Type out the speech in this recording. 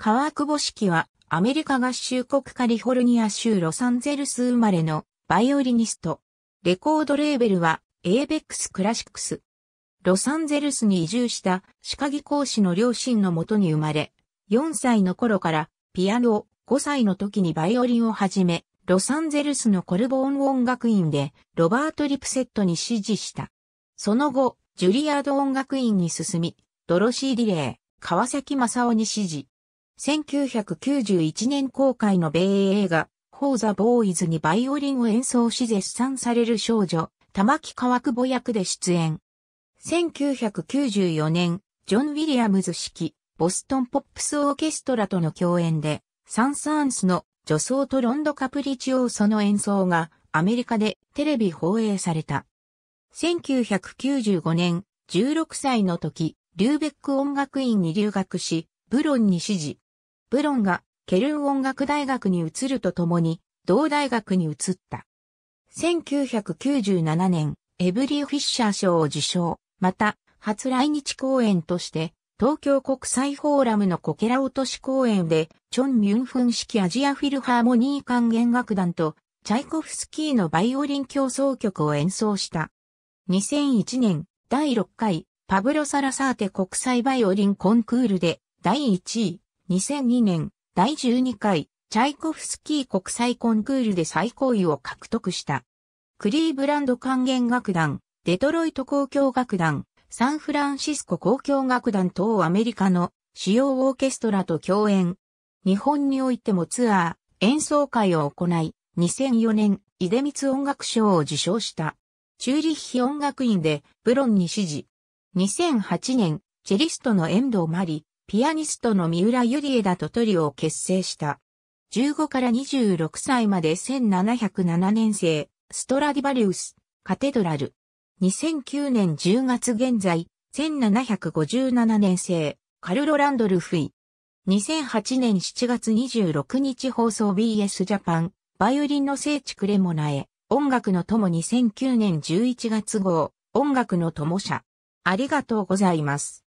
川久保式はアメリカ合衆国カリフォルニア州ロサンゼルス生まれのバイオリニスト。レコードレーベルはエーベックスクラシックス。ロサンゼルスに移住した歯科技講師の両親のもとに生まれ、4歳の頃からピアノ、5歳の時にバイオリンを始め、ロサンゼルスのコルボーン音楽院でロバート・リプセットに支持した。その後、ジュリアード音楽院に進み、ドロシー・ディレイ、川崎正夫に支持。1991年公開の米映画、フォーザ・ボーイズにバイオリンを演奏し絶賛される少女、玉木川久保役で出演。1994年、ジョン・ウィリアムズ式、ボストンポップスオーケストラとの共演で、サン・サーンスの女装とロンド・カプリチオーソの演奏がアメリカでテレビ放映された。1995年、16歳の時、リューベック音楽院に留学し、ブロンに指示。ブロンがケルン音楽大学に移るとともに、同大学に移った。1997年、エブリー・フィッシャー賞を受賞。また、初来日公演として、東京国際フォーラムのコケラ落とし公演で、チョン・ミュンフン式アジアフィルハーモニー管弦楽団と、チャイコフスキーのバイオリン競争曲を演奏した。2001年、第6回、パブロ・サラサーテ国際バイオリンコンクールで、第1位、2002年、第12回、チャイコフスキー国際コンクールで最高位を獲得した。クリーブランド管弦楽団、デトロイト交響楽団、サンフランシスコ交響楽団等アメリカの主要オーケストラと共演。日本においてもツアー、演奏会を行い、2004年、出光音楽賞を受賞した。チューリッヒ音楽院で、ブロンに指示。2008年、チェリストの遠藤真理、ピアニストの三浦ゆり枝とトリオを結成した。15から26歳まで1707年生、ストラディバリウス、カテドラル。2009年10月現在、1757年生、カルロ・ランドルフィ。2008年7月26日放送 BS ジャパン、バイオリンの聖地クレモナへ、音楽の友2009年11月号、音楽の友社。ありがとうございます。